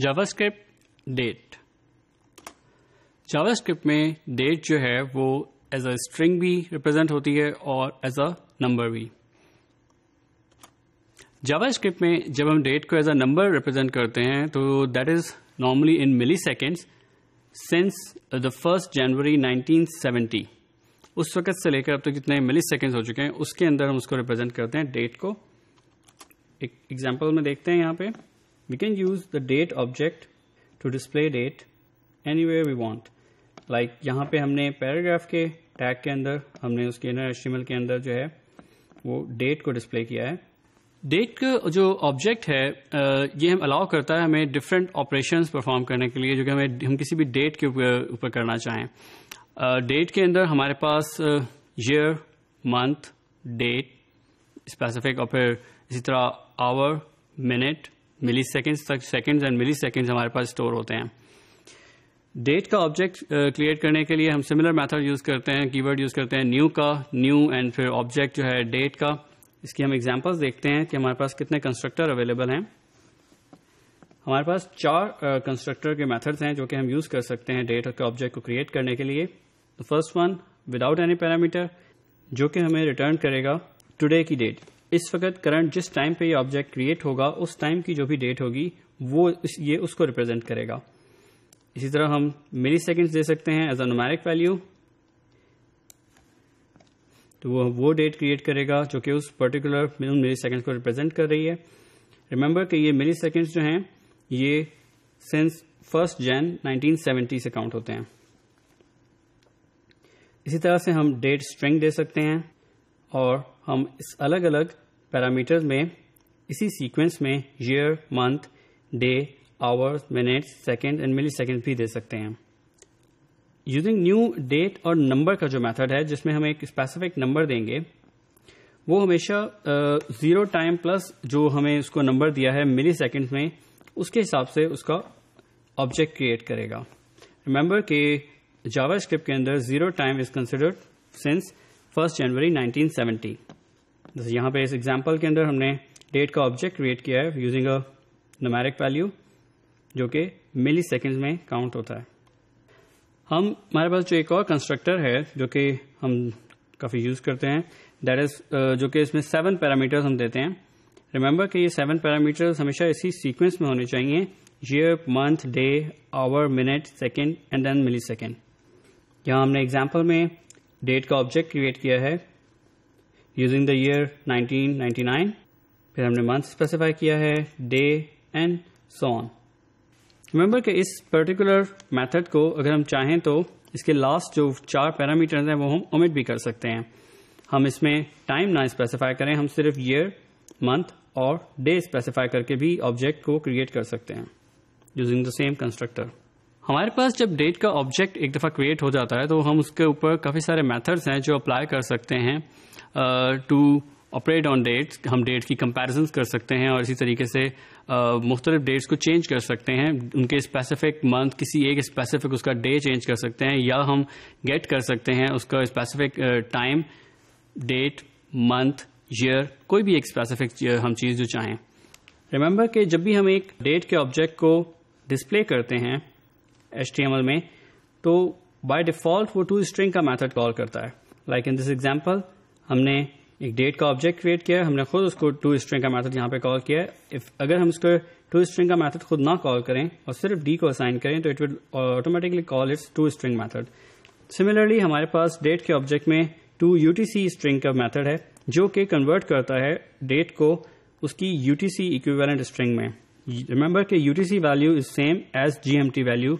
JavaScript date JavaScript में date जो है वो एज अ स्ट्रिंग भी रिप्रेजेंट होती है और एज अ नंबर भी जावास्क्रिप्ट में जब हम डेट को एज अ नंबर रिप्रेजेंट करते हैं तो that is normally in milliseconds since the first January 1970 उस वक्त से लेकर अब तक तो जितने मिली सेकेंड्स हो चुके हैं उसके अंदर हम उसको रिप्रेजेंट करते हैं डेट को एक एग्जाम्पल में देखते हैं यहां पे We can use the date object to display date anywhere we want. Like यहाँ पे हमने पैराग्राफ के टैग के अंदर हमने उसके इनर एस्टिमल के अंदर जो है वो डेट को डिस्प्ले किया है डेट का जो ऑब्जेक्ट है ये हम अलाउ करता है हमें डिफरेंट ऑपरेशंस परफॉर्म करने के लिए जो कि हमें हम किसी भी डेट के ऊपर करना चाहें डेट के अंदर हमारे पास ईयर मंथ डेट स्पेसिफिक और फिर इसी तरह आवर मिनट मिली सेकेंड्स तक सेकेंड्स एंड मिली सेकेंड्स हमारे पास स्टोर होते हैं डेट का ऑब्जेक्ट क्रिएट uh, करने के लिए हम सिमिलर मेथड यूज़ करते हैं कीवर्ड यूज़ करते हैं न्यू का न्यू एंड फिर ऑब्जेक्ट जो है डेट का इसकी हम एग्जांपल्स देखते हैं कि हमारे पास कितने कंस्ट्रक्टर अवेलेबल हैं हमारे पास चार कंस्ट्रक्टर uh, के मेथड्स हैं जो कि हम यूज़ कर सकते हैं डेट के ऑब्जेक्ट को क्रिएट करने के लिए the first one without any parameter जो कि हमें रिटर्न करेगा टुडे की डेट इस वक्त करंट जिस टाइम पे ये ऑब्जेक्ट क्रिएट होगा उस टाइम की जो भी डेट होगी वो ये उसको रिप्रेजेंट करेगा इसी तरह हम मिली सेकेंड्स दे सकते हैं एज अ नोमैरिक वैल्यू तो वो वो डेट क्रिएट करेगा जो कि उस पर्टिकुलर मिली सेकेंड्स को रिप्रेजेंट कर रही है रिमेंबर कि ये मिली सेकेंड्स जो हैं ये सिंस फर्स्ट जैन 1970 से काउंट होते हैं इसी तरह से हम डेट स्ट्रिंग दे सकते हैं और हम इस अलग अलग पैरामीटर्स में इसी सीक्वेंस में year month day hours minutes second and millisecond भी दे सकते हैं यूजिंग न्यू डेट और नंबर का जो मेथड है जिसमें हम एक स्पेसिफिक नंबर देंगे वो हमेशा जीरो टाइम प्लस जो हमें उसको नंबर दिया है मिली सेकेंड में उसके हिसाब से उसका ऑब्जेक्ट क्रिएट करेगा रिमेंबर के जावा स्क्रिप्ट के अंदर zero time is considered since first January 1970 जैसे यहाँ पे इस एग्जाम्पल के अंदर हमने डेट का ऑब्जेक्ट क्रिएट किया है यूजिंग अ नमेरिक वैल्यू जो कि मिली सेकेंड में काउंट होता है हम हमारे पास जो एक और कंस्ट्रक्टर है जो कि हम काफ़ी यूज़ करते हैं दैट इज जो कि इसमें सेवन पैरामीटर्स हम देते हैं रिमेंबर कि ये सेवन पैरामीटर्स हमेशा इसी सीक्वेंस में होने चाहिए year month day hour minute second and then millisecond यहाँ हमने एग्जाम्पल में डेट का ऑब्जेक्ट क्रिएट किया है यूजिंग द ईयर 1999 फिर हमने मंथ स्पेसिफाई किया है day and so on remember के इस पर्टिकुलर मेथड को अगर हम चाहें तो इसके लास्ट जो चार पैरामीटर्स हैं वो हम ओमिट भी कर सकते हैं हम इसमें टाइम ना स्पेसिफाई करें हम सिर्फ ईयर मंथ और डे स्पेसिफाई करके भी ऑब्जेक्ट को क्रिएट कर सकते हैं यूजिंग द सेम कंस्ट्रक्टर हमारे पास जब डेट का ऑब्जेक्ट एक दफ़ा क्रिएट हो जाता है तो हम उसके ऊपर काफ़ी सारे मेथड्स हैं जो अप्लाई कर सकते हैं टू ऑपरेट ऑन डेट्स हम डेट की कंपेरिजन कर सकते हैं और इसी तरीके से मुख्तलिफ डेट्स को चेंज कर सकते हैं उनके स्पेसिफिक मंथ किसी एक स्पेसिफिक उसका डे चेंज कर सकते हैं या हम गेट कर सकते हैं उसका specific time date month year कोई भी एक स्पेसिफिक हम चीज़ जो चाहें रिमेंबर कि जब भी हम एक डेट के ऑब्जेक्ट को डिस्प्ले करते हैं एच में तो बाई डिफॉल्ट वो टू स्ट्रिंग का मैथड कॉल करता है लाइक इन दिस एग्जाम्पल हमने एक डेट का ऑब्जेक्ट क्रिएट किया है हमने खुद उसको टू स्ट्रिंग का मैथड यहाँ पे कॉल किया है इफ अगर हम उसको टू स्ट्रिंग का मैथड खुद ना कॉल करें और सिर्फ डी को असाइन करें तो it will automatically call its to string method similarly हमारे पास डेट के ऑब्जेक्ट में टू यूटीसी स्ट्रिंग का मैथड है जो कि कन्वर्ट करता है डेट को उसकी यूटीसी इक्विवेलेंट स्ट्रिंग में रिमेंबर के UTC value is same as GMT value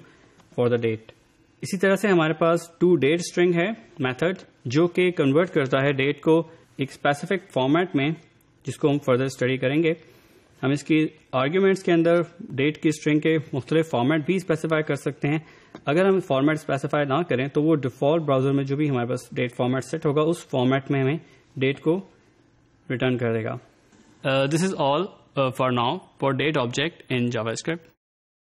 for the date इसी तरह से हमारे पास टू डेट स्ट्रिंग है मेथड जो कि कन्वर्ट करता है डेट को एक स्पेसिफिक फॉर्मेट में जिसको हम फर्दर स्टडी करेंगे हम इसकी आर्ग्यूमेंट्स के अंदर डेट की स्ट्रिंग के मुख्तलिफ फॉर्मेट भी स्पेसिफाई कर सकते हैं अगर हम फॉर्मेट स्पेसिफाई ना करें तो वो डिफॉल्ट ब्राउजर में जो भी हमारे पास डेट फॉर्मेट सेट होगा उस फॉर्मेट में हमें डेट को रिटर्न कर देगा this is all for now for date object in JavaScript